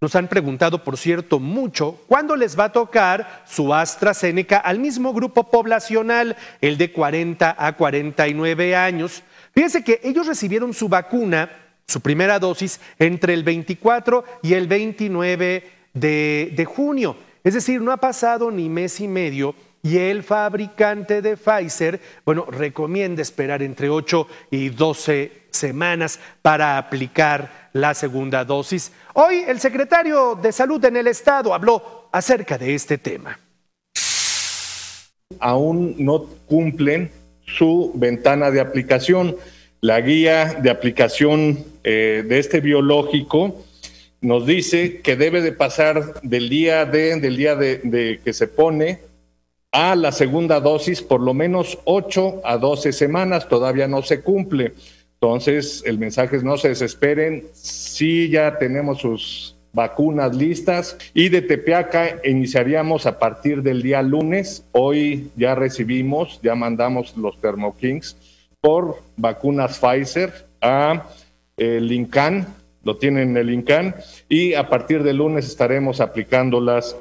Nos han preguntado, por cierto, mucho cuándo les va a tocar su AstraZeneca al mismo grupo poblacional, el de 40 a 49 años. Fíjense que ellos recibieron su vacuna, su primera dosis, entre el 24 y el 29 de, de junio. Es decir, no ha pasado ni mes y medio y el fabricante de Pfizer, bueno, recomienda esperar entre 8 y 12 semanas para aplicar la segunda dosis. Hoy el secretario de Salud en el Estado habló acerca de este tema. Aún no cumplen su ventana de aplicación. La guía de aplicación eh, de este biológico nos dice que debe de pasar del día de, del día de que se pone a la segunda dosis por lo menos 8 a 12 semanas, todavía no se cumple. Entonces, el mensaje es no se desesperen, sí ya tenemos sus vacunas listas y de Tepeaca iniciaríamos a partir del día lunes. Hoy ya recibimos, ya mandamos los Thermokings por vacunas Pfizer a el eh, INCAN, lo tienen en el INCAN y a partir del lunes estaremos aplicándolas